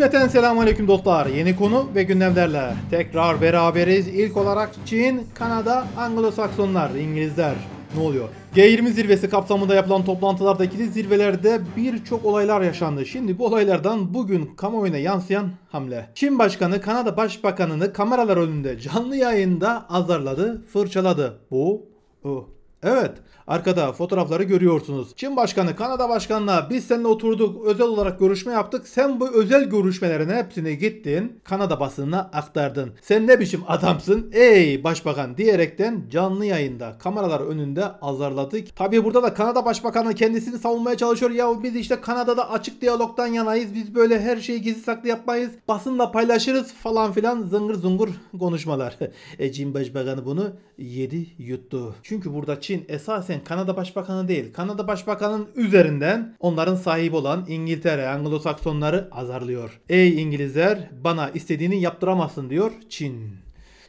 Cümleten selamünaleyküm dostlar. Yeni konu ve gündemlerle tekrar beraberiz. İlk olarak Çin, Kanada, Anglo-Saksonlar, İngilizler. Ne oluyor? G20 zirvesi kapsamında yapılan toplantılardaki zirvelerde birçok olaylar yaşandı. Şimdi bu olaylardan bugün kamuoyuna yansıyan hamle. Çin Başkanı Kanada Başbakanını kameralar önünde canlı yayında azarladı, fırçaladı. Bu, o. Evet. Arkada fotoğrafları görüyorsunuz. Çin Başkanı, Kanada Başkanı'na biz seninle oturduk, özel olarak görüşme yaptık. Sen bu özel görüşmelerin hepsini gittin, Kanada basınına aktardın. Sen ne biçim adamsın ey başbakan diyerekten canlı yayında kameralar önünde azarladık. Tabi burada da Kanada Başbakanı kendisini savunmaya çalışıyor. Ya biz işte Kanada'da açık diyalogdan yanayız. Biz böyle her şeyi gizli saklı yapmayız. Basınla paylaşırız falan filan zıngır zungur konuşmalar. e Çin Başbakanı bunu yedi yuttu. Çünkü burada Çin Çin esasen Kanada Başbakanı değil, Kanada Başbakanı'nın üzerinden onların sahibi olan İngiltere, Anglo-Saksonları azarlıyor. Ey İngilizler bana istediğini yaptıramazsın diyor Çin.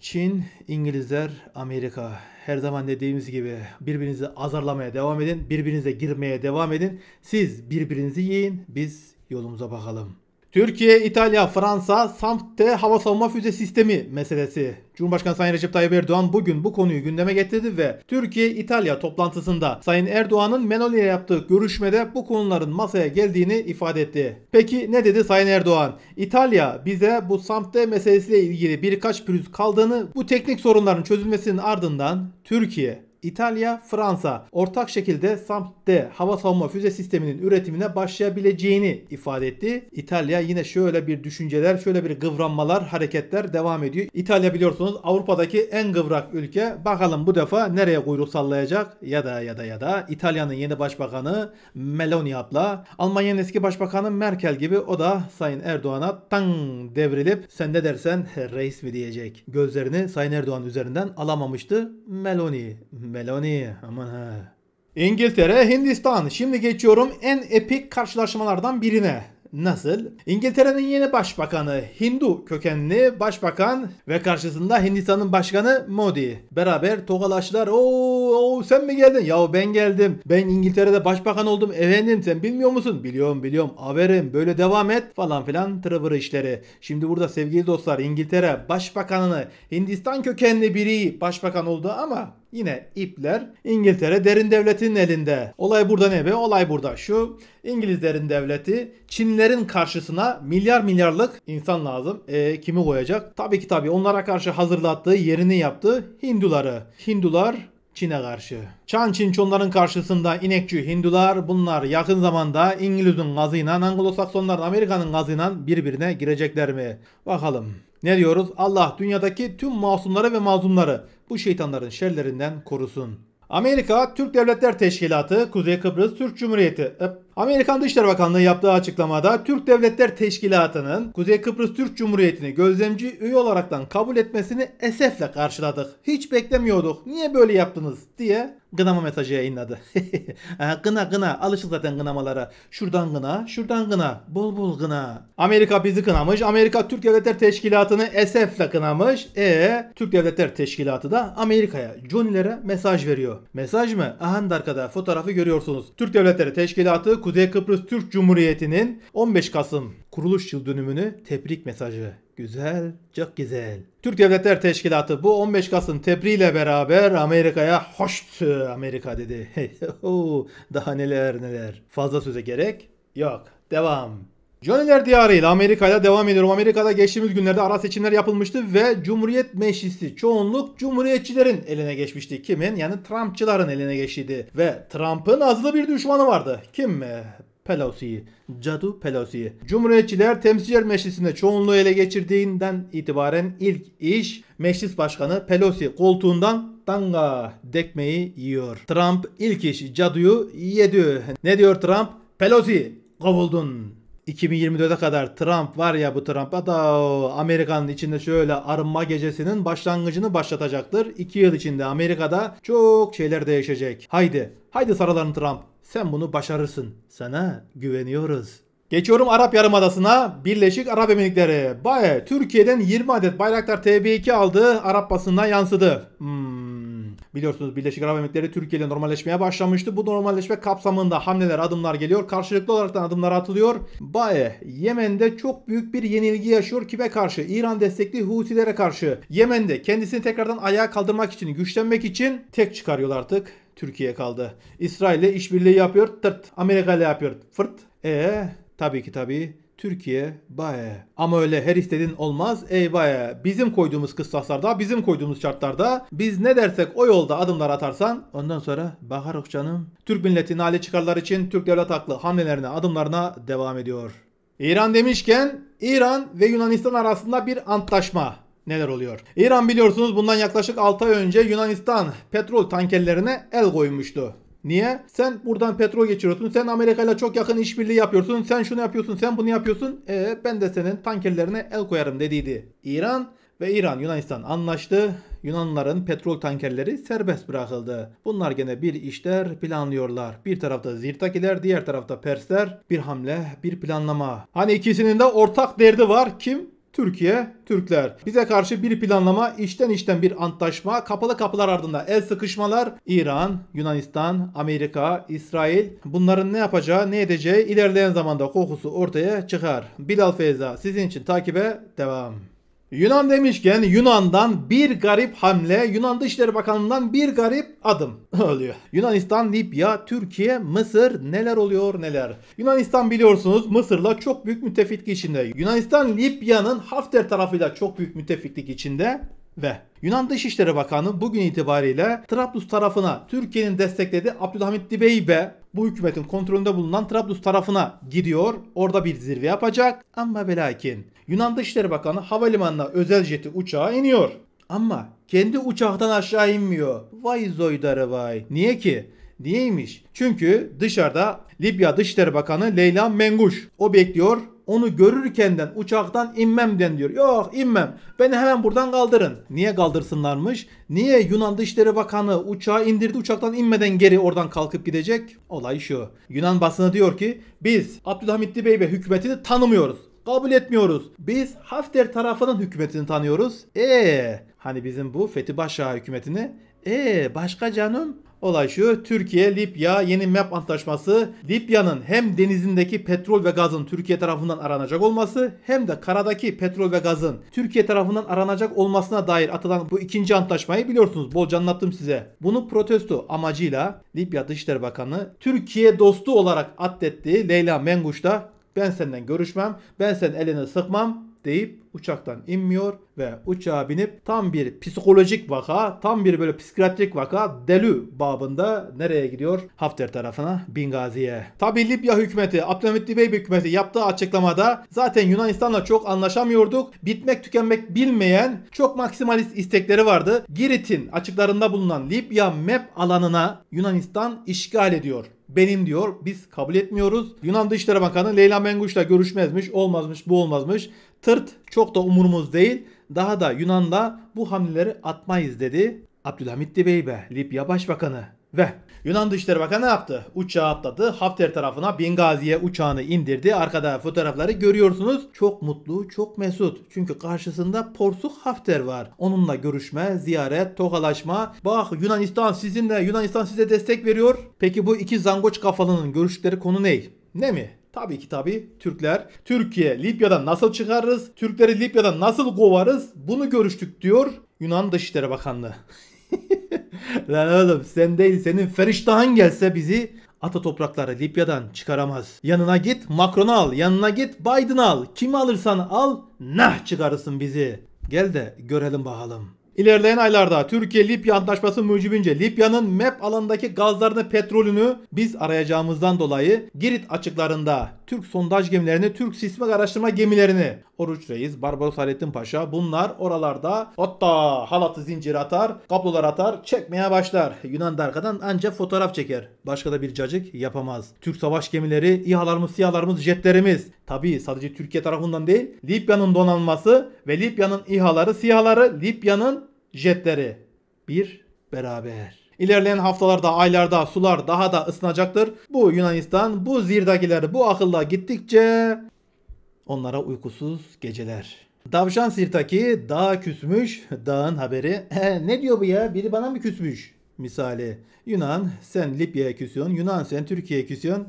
Çin, İngilizler, Amerika. Her zaman dediğimiz gibi birbirinizi azarlamaya devam edin, birbirinize girmeye devam edin. Siz birbirinizi yiyin, biz yolumuza bakalım. Türkiye, İtalya, Fransa, SAMPTE hava savunma füze sistemi meselesi. Cumhurbaşkanı Sayın Recep Tayyip Erdoğan bugün bu konuyu gündeme getirdi ve Türkiye-İtalya toplantısında Sayın Erdoğan'ın Menoli yaptığı görüşmede bu konuların masaya geldiğini ifade etti. Peki ne dedi Sayın Erdoğan? İtalya bize bu SAMPTE meselesiyle ilgili birkaç pürüz kaldığını, bu teknik sorunların çözülmesinin ardından Türkiye İtalya, Fransa ortak şekilde SAMP'de hava savunma füze sisteminin üretimine başlayabileceğini ifade etti. İtalya yine şöyle bir düşünceler, şöyle bir kıvranmalar, hareketler devam ediyor. İtalya biliyorsunuz Avrupa'daki en kıvrak ülke. Bakalım bu defa nereye kuyruk sallayacak? Ya da ya da ya da İtalya'nın yeni başbakanı Meloni abla, Almanya'nın eski başbakanı Merkel gibi o da Sayın Erdoğan'a tang devrilip sen ne dersen reis mi diyecek. Gözlerini Sayın Erdoğan üzerinden alamamıştı Meloni. Meloni aman ha. İngiltere, Hindistan. Şimdi geçiyorum en epik karşılaşmalardan birine. Nasıl? İngiltere'nin yeni başbakanı Hindu kökenli başbakan ve karşısında Hindistan'ın başkanı Modi. Beraber tokalaştılar. Oo, sen mi geldin? Ya ben geldim. Ben İngiltere'de başbakan oldum. Efendim sen bilmiyor musun? Biliyorum biliyorum. Aferin böyle devam et falan filan tırvır işleri. Şimdi burada sevgili dostlar İngiltere başbakanını Hindistan kökenli biri başbakan oldu ama Yine ipler İngiltere derin devletinin elinde. Olay burada ne be? Olay burada şu. İngiliz derin devleti Çinlerin karşısına milyar milyarlık insan lazım. E, kimi koyacak? Tabii ki tabii onlara karşı hazırlattığı yerini yaptı Hinduları. Hindular Çin'e karşı. Çan Çin Çonların karşısında inekçi Hindular bunlar yakın zamanda İngiliz'in gazıyla Anglo-Saksonların Amerika'nın gazıyla birbirine girecekler mi? Bakalım. Ne diyoruz? Allah dünyadaki tüm masumları ve mazlumları bu şeytanların şerlerinden korusun. Amerika Türk Devletler Teşkilatı Kuzey Kıbrıs Türk Cumhuriyeti Amerikan Dışişleri Bakanlığı yaptığı açıklamada Türk Devletler Teşkilatı'nın Kuzey Kıbrıs Türk Cumhuriyeti'ni gözlemci üye olaraktan kabul etmesini esefle karşıladık. Hiç beklemiyorduk. Niye böyle yaptınız diye gınama mesajı yayınladı. gına gına alışık zaten gınamalara. Şuradan gına, şuradan gına, bol bol gına. Amerika bizi kınamış, Amerika Türk Devletler Teşkilatı'nı esefle kınamış. E Türk Devletler Teşkilatı da Amerika'ya, Johnny'lere mesaj veriyor. Mesaj mı? Aha arkada fotoğrafı görüyorsunuz. Türk Devletleri Teşkilatı Kuzey Kıbrıs Türk Cumhuriyeti'nin 15 Kasım kuruluş yıl dönümünü tebrik mesajı. Güzel, çok güzel. Türk Devletler Teşkilatı bu 15 Kasım tebriğiyle beraber Amerika'ya hoş Amerika dedi. Daha neler neler. Fazla söze gerek yok. Devam. Johnny'ler diyarıyla Amerika'ya devam ediyorum. Amerika'da geçtiğimiz günlerde ara seçimler yapılmıştı ve Cumhuriyet Meclisi çoğunluk Cumhuriyetçilerin eline geçmişti. Kimin? Yani Trumpçıların eline geçtiydi. Ve Trump'ın azlı bir düşmanı vardı. Kim mi? Pelosi'yi, Cadu Pelosi'yi. Cumhuriyetçiler temsilciler meclisinde çoğunluğu ele geçirdiğinden itibaren ilk iş meclis başkanı Pelosi koltuğundan tanga dekmeyi yiyor. Trump ilk iş Cadu'yu yedi. Ne diyor Trump? Pelosi kovuldun. 2024'e kadar Trump var ya bu Trump da Amerika'nın içinde şöyle arınma gecesinin başlangıcını başlatacaktır. 2 yıl içinde Amerika'da çok şeyler değişecek. Haydi, haydi sarılan Trump. Sen bunu başarırsın. Sana güveniyoruz. Geçiyorum Arap Yarımadası'na. Birleşik Arap Emirlikleri. Baye Türkiye'den 20 adet Bayraktar TB2 aldı. Arap basından yansıdı. Hmm. Biliyorsunuz Birleşik Arap Emirlikleri Türkiye ile normalleşmeye başlamıştı. Bu normalleşme kapsamında hamleler, adımlar geliyor. Karşılıklı olarak da adımlar atılıyor. Bae, Yemen'de çok büyük bir yenilgi yaşıyor. Kime karşı? İran destekli Husilere karşı. Yemen'de kendisini tekrardan ayağa kaldırmak için, güçlenmek için tek çıkarıyor artık. Türkiye kaldı. İsrail ile işbirliği yapıyor. Tırt. Amerika ile yapıyor. Fırt. E tabii ki tabii Türkiye Baya. Ama öyle her istediğin olmaz. Ey Baya. Bizim koyduğumuz kıstaslarda, bizim koyduğumuz şartlarda biz ne dersek o yolda adımlar atarsan ondan sonra bakarık canım. Türk milletinin hali çıkarlar için Türk devlet haklı hamlelerine, adımlarına devam ediyor. İran demişken İran ve Yunanistan arasında bir antlaşma neler oluyor? İran biliyorsunuz bundan yaklaşık 6 ay önce Yunanistan petrol tankerlerine el koymuştu. Niye? Sen buradan petrol geçiriyorsun. Sen Amerika ile çok yakın işbirliği yapıyorsun. Sen şunu yapıyorsun. Sen bunu yapıyorsun. E, ben de senin tankerlerine el koyarım dediydi. İran ve İran Yunanistan anlaştı. Yunanların petrol tankerleri serbest bırakıldı. Bunlar gene bir işler planlıyorlar. Bir tarafta Zirtakiler, diğer tarafta Persler. Bir hamle, bir planlama. Hani ikisinin de ortak derdi var. Kim? Türkiye, Türkler. Bize karşı bir planlama, işten işten bir antlaşma, kapalı kapılar ardında el sıkışmalar. İran, Yunanistan, Amerika, İsrail bunların ne yapacağı, ne edeceği ilerleyen zamanda kokusu ortaya çıkar. Bilal Feyza sizin için takibe devam. Yunan demişken Yunan'dan bir garip hamle, Yunan Dışişleri Bakanlığı'ndan bir garip adım oluyor. Yunanistan, Libya, Türkiye, Mısır neler oluyor neler. Yunanistan biliyorsunuz Mısır'la çok büyük müttefiklik içinde. Yunanistan Libya'nın Hafter tarafıyla çok büyük müttefiklik içinde ve Yunan Dışişleri Bakanı bugün itibariyle Trablus tarafına Türkiye'nin desteklediği Abdülhamit Dibeybe bu hükümetin kontrolünde bulunan Trablus tarafına gidiyor. Orada bir zirve yapacak ama ve Yunan Dışişleri Bakanı havalimanına özel jeti uçağa iniyor. Ama kendi uçaktan aşağı inmiyor. Vay zoydarı vay. Niye ki? Niyeymiş? Çünkü dışarıda Libya Dışişleri Bakanı Leyla Menguş. O bekliyor. Onu görürkenden uçaktan inmemden diyor. Yok inmem. Beni hemen buradan kaldırın. Niye kaldırsınlarmış? Niye Yunan Dışişleri Bakanı uçağı indirdi uçaktan inmeden geri oradan kalkıp gidecek? Olay şu. Yunan basını diyor ki biz Abdülhamitli Bey ve hükümetini tanımıyoruz kabul etmiyoruz. Biz Hafter tarafının hükümetini tanıyoruz. Eee hani bizim bu Fethi Başa hükümetini. Eee başka canım? Olay şu Türkiye Libya yeni MEP antlaşması Libya'nın hem denizindeki petrol ve gazın Türkiye tarafından aranacak olması hem de karadaki petrol ve gazın Türkiye tarafından aranacak olmasına dair atılan bu ikinci antlaşmayı biliyorsunuz bolca anlattım size. Bunu protesto amacıyla Libya Dışişleri Bakanı Türkiye dostu olarak adettiği Leyla Menguş da ben senden görüşmem, ben senin elini sıkmam deyip uçaktan inmiyor ve uçağa binip tam bir psikolojik vaka, tam bir böyle psikiyatrik vaka delü babında nereye gidiyor? Hafter tarafına, Bingazi'ye. Tabi Libya hükümeti, Abdülhamit Dibey hükümeti yaptığı açıklamada zaten Yunanistan'la çok anlaşamıyorduk. Bitmek tükenmek bilmeyen çok maksimalist istekleri vardı. Girit'in açıklarında bulunan Libya MEP alanına Yunanistan işgal ediyor benim diyor. Biz kabul etmiyoruz. Yunan Dışişleri Bakanı Leyla Menguş'la görüşmezmiş, olmazmış, bu olmazmış. Tırt çok da umurumuz değil. Daha da Yunan'da bu hamleleri atmayız dedi. Abdülhamit Dibeybe, Libya Başbakanı. Ve Yunan Dışişleri Bakanı ne yaptı? Uçağı atladı. Hafter tarafına Bengazi'ye uçağını indirdi. Arkada fotoğrafları görüyorsunuz. Çok mutlu, çok mesut. Çünkü karşısında Porsuk Hafter var. Onunla görüşme, ziyaret, tokalaşma. Bak Yunanistan sizinle, Yunanistan size destek veriyor. Peki bu iki zangoç kafalının görüşleri konu ne? Ne mi? Tabii ki tabii Türkler. Türkiye Libya'dan nasıl çıkarız? Türkleri Libya'dan nasıl kovarız? Bunu görüştük diyor Yunan Dışişleri Bakanlığı. Lan oğlum sen değil senin feriştahın gelse bizi ata toprakları Libya'dan çıkaramaz. Yanına git Macron'u al, yanına git Biden'ı al. Kim alırsan al, nah çıkarırsın bizi. Gel de görelim bakalım. İlerleyen aylarda Türkiye-Libya Antlaşması mucibince Libya'nın MEP alanındaki gazlarını, petrolünü biz arayacağımızdan dolayı Girit açıklarında Türk sondaj gemilerini, Türk sismik araştırma gemilerini Oruç Reis, Barbaros Halettin Paşa bunlar oralarda hatta halatı zincir atar, kablolar atar, çekmeye başlar. Yunan da arkadan ancak fotoğraf çeker. Başka da bir cacık yapamaz. Türk savaş gemileri, İHA'larımız, SİHA'larımız, jetlerimiz. Tabi sadece Türkiye tarafından değil, Libya'nın donanması ve Libya'nın İHA'ları, SİHA'ları, Libya'nın jetleri bir beraber. İlerleyen haftalarda, aylarda sular daha da ısınacaktır. Bu Yunanistan, bu zirdakiler bu akılla gittikçe onlara uykusuz geceler. Davşan Sirtaki dağa küsmüş, dağın haberi. Eh, ne diyor bu ya? Biri bana mı küsmüş? Misali. Yunan sen Libya'ya küsüyorsun, Yunan sen Türkiye'ye küsüyorsun.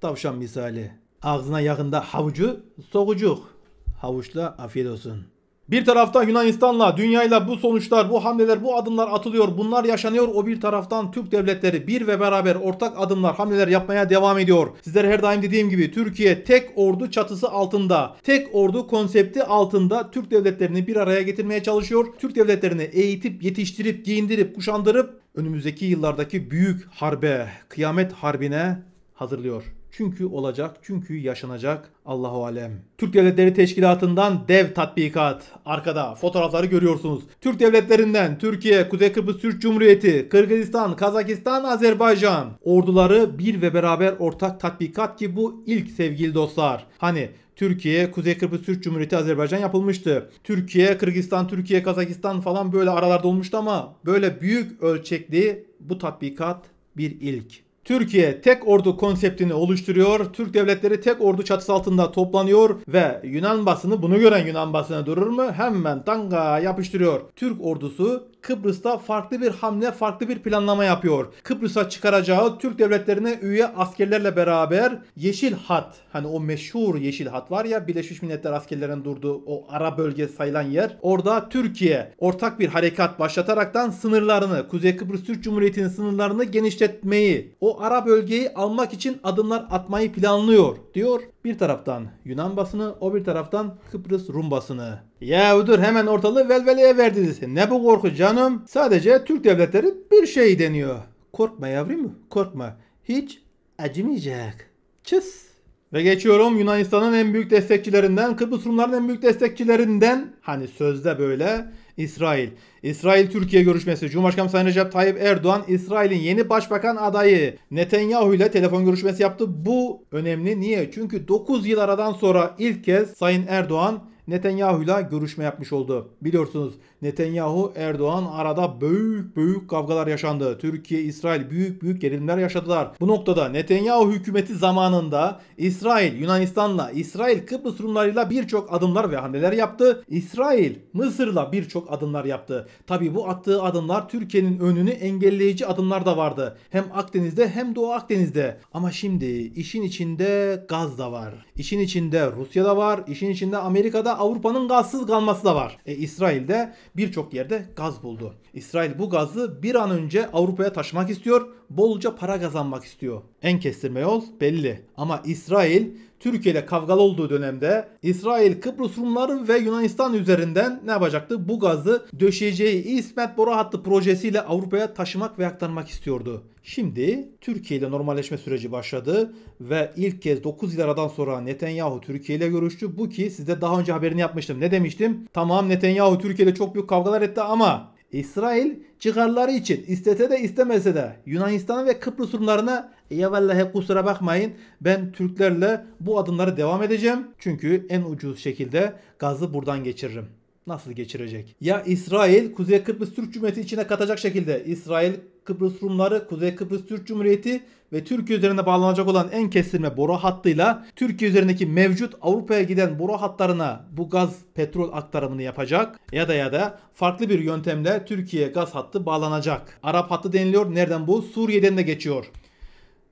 Tavşan misali. Ağzına yakında havucu, sokucuk. Havuçla afiyet olsun. Bir tarafta Yunanistan'la, dünyayla bu sonuçlar, bu hamleler, bu adımlar atılıyor. Bunlar yaşanıyor. O bir taraftan Türk devletleri bir ve beraber ortak adımlar, hamleler yapmaya devam ediyor. Sizlere her daim dediğim gibi Türkiye tek ordu çatısı altında, tek ordu konsepti altında Türk devletlerini bir araya getirmeye çalışıyor. Türk devletlerini eğitip, yetiştirip, giyindirip, kuşandırıp önümüzdeki yıllardaki büyük harbe, kıyamet harbine hazırlıyor. Çünkü olacak, çünkü yaşanacak. Allahu alem. Türk Devletleri Teşkilatı'ndan dev tatbikat. Arkada fotoğrafları görüyorsunuz. Türk devletlerinden Türkiye, Kuzey Kıbrıs Türk Cumhuriyeti, Kırgızistan, Kazakistan, Azerbaycan. Orduları bir ve beraber ortak tatbikat ki bu ilk sevgili dostlar. Hani Türkiye, Kuzey Kıbrıs Türk Cumhuriyeti, Azerbaycan yapılmıştı. Türkiye, Kırgızistan, Türkiye, Kazakistan falan böyle aralarda olmuştu ama böyle büyük ölçekli bu tatbikat bir ilk. Türkiye tek ordu konseptini oluşturuyor. Türk devletleri tek ordu çatısı altında toplanıyor ve Yunan basını bunu gören Yunan basını durur mu? Hemen tanga yapıştırıyor. Türk ordusu Kıbrıs'ta farklı bir hamle, farklı bir planlama yapıyor. Kıbrıs'a çıkaracağı Türk devletlerine üye askerlerle beraber Yeşil Hat, hani o meşhur Yeşil Hat var ya Birleşmiş Milletler askerlerinin durduğu o ara bölge sayılan yer. Orada Türkiye ortak bir harekat başlataraktan sınırlarını, Kuzey Kıbrıs Türk Cumhuriyeti'nin sınırlarını genişletmeyi, o bu ara bölgeyi almak için adımlar atmayı planlıyor diyor. Bir taraftan Yunan basını o bir taraftan Kıbrıs Rum basını. Ya Yahudur hemen ortalığı velveleye verdiniz. Ne bu korku canım? Sadece Türk devletleri bir şey deniyor. Korkma yavrum korkma. Hiç acımayacak. Çıs. Ve geçiyorum Yunanistan'ın en büyük destekçilerinden, Kıbrıs Rumların en büyük destekçilerinden. Hani sözde böyle İsrail. İsrail-Türkiye görüşmesi. Cumhurbaşkanı Sayın Recep Tayyip Erdoğan, İsrail'in yeni başbakan adayı Netanyahu ile telefon görüşmesi yaptı. Bu önemli. Niye? Çünkü 9 yıl aradan sonra ilk kez Sayın Erdoğan Netanyahu'yla görüşme yapmış oldu. Biliyorsunuz Netanyahu Erdoğan arada büyük büyük kavgalar yaşandı. Türkiye İsrail büyük büyük gerilimler yaşadılar. Bu noktada Netanyahu hükümeti zamanında İsrail Yunanistan'la İsrail Kıbrıs Rumlarıyla birçok adımlar ve hamleler yaptı. İsrail Mısır'la birçok adımlar yaptı. Tabi bu attığı adımlar Türkiye'nin önünü engelleyici adımlar da vardı. Hem Akdeniz'de hem Doğu Akdeniz'de. Ama şimdi işin içinde gaz da var. İşin içinde Rusya da var. İşin içinde Amerika'da Avrupa'nın gazsız kalması da var. E, İsrail de birçok yerde gaz buldu. İsrail bu gazı bir an önce Avrupa'ya taşımak istiyor, bolca para kazanmak istiyor. En kestirme yol belli ama İsrail Türkiye ile kavgalı olduğu dönemde İsrail Kıbrıs Rumları ve Yunanistan üzerinden ne yapacaktı? Bu gazı döşeceği İsmet Boru Hattı projesiyle Avrupa'ya taşımak ve aktarmak istiyordu. Şimdi Türkiye ile normalleşme süreci başladı ve ilk kez 9 yıl aradan sonra Netanyahu Türkiye ile görüştü. Bu ki size daha önce haberini yapmıştım. Ne demiştim? Tamam Netanyahu Türkiye ile çok büyük kavgalar etti ama İsrail çıkarları için istese de istemese de Yunanistan ve Kıbrıs Rumlarına e ya vallahi kusura bakmayın ben Türklerle bu adımları devam edeceğim. Çünkü en ucuz şekilde gazı buradan geçiririm. Nasıl geçirecek? Ya İsrail Kuzey Kıbrıs Türk Cumhuriyeti içine katacak şekilde İsrail Kıbrıs Rumları, Kuzey Kıbrıs Türk Cumhuriyeti ve Türkiye üzerine bağlanacak olan en kestirme boru hattıyla Türkiye üzerindeki mevcut Avrupa'ya giden boru hatlarına bu gaz petrol aktarımını yapacak ya da ya da farklı bir yöntemle Türkiye'ye gaz hattı bağlanacak. Arap hattı deniliyor. Nereden bu? Suriye'den de geçiyor.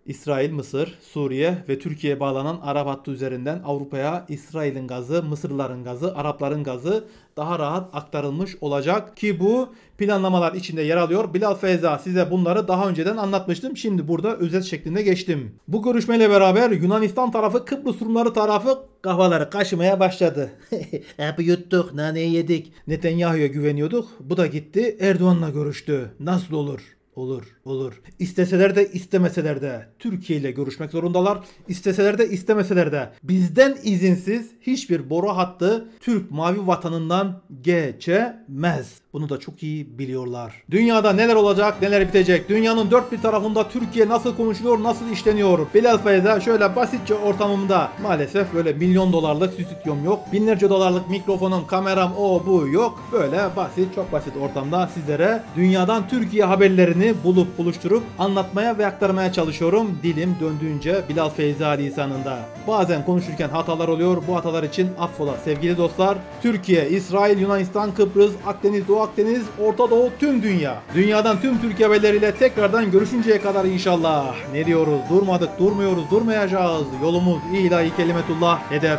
İsrail, Mısır, Suriye ve Türkiye bağlanan Arap hattı üzerinden Avrupa'ya İsrail'in gazı, Mısırların gazı, Arapların gazı daha rahat aktarılmış olacak ki bu planlamalar içinde yer alıyor. Bilal Feyza size bunları daha önceden anlatmıştım. Şimdi burada özet şeklinde geçtim. Bu görüşmeyle beraber Yunanistan tarafı Kıbrıs Rumları tarafı kahvaları kaşımaya başladı. Hep yuttuk, nane yedik. Netanyahu'ya güveniyorduk. Bu da gitti Erdoğan'la görüştü. Nasıl olur? Olur, olur. İsteseler de istemeseler de Türkiye ile görüşmek zorundalar. İsteseler de istemeseler de bizden izinsiz hiçbir boru hattı Türk mavi vatanından geçemez. Bunu da çok iyi biliyorlar. Dünyada neler olacak neler bitecek. Dünyanın dört bir tarafında Türkiye nasıl konuşuluyor nasıl işleniyor. Bilal Bilhassa şöyle basitçe ortamımda maalesef böyle milyon dolarlık stüdyom yok. Binlerce dolarlık mikrofonum, kameram o bu yok. Böyle basit çok basit ortamda sizlere dünyadan Türkiye haberlerini bulup buluşturup anlatmaya ve aktarmaya çalışıyorum. Dilim döndüğünce Bilal Feyza lisanında. Bazen konuşurken hatalar oluyor. Bu hatalar hatalar için affola sevgili dostlar. Türkiye, İsrail, Yunanistan, Kıbrıs, Akdeniz, Doğu Akdeniz, Orta Doğu, tüm dünya. Dünyadan tüm Türk haberleriyle tekrardan görüşünceye kadar inşallah. Ne diyoruz? Durmadık, durmuyoruz, durmayacağız. Yolumuz ilahi kelimetullah, hedef